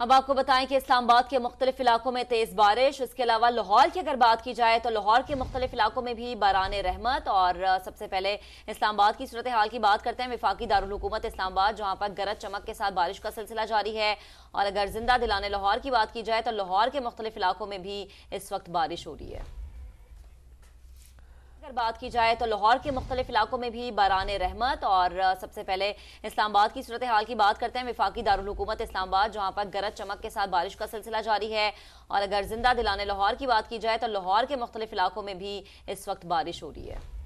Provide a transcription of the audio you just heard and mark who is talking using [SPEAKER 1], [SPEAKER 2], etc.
[SPEAKER 1] अब आपको बताएं कि इस्लामाबाद के मुख्तलिफ इलाकों में तेज बारिश इसके अलावा लाहौर की अगर बात की जाए तो लाहौर के मुख्तलिफ इलाकों में भी बारान रहमत और सबसे पहले इस्लामाबाद की सूरत हाल की बात करते हैं विफाकी दारकूमत इस्लामाबाद जहां पर गरज चमक के साथ बारिश का सिलसिला जारी है और अगर जिंदा दिलाने लाहौर की बात की जाए तो लाहौर के मुख्तलिफ इलाकों में भी इस वक्त बारिश हो रही है अगर बात की जाए तो लाहौर के मुख्तलिफ इलाकों में भी बारान रहमत और सबसे पहले इस्लामाबाद की सूरत हाल की बात करते हैं विफाकी दारकूमत इस्लामाबाद जहां पर गरज चमक के साथ बारिश का सिलसिला जारी है और अगर जिंदा दिलाने लाहौर की बात की जाए तो लाहौर के मुख्तलिफ इलाकों में भी इस वक्त बारिश हो रही है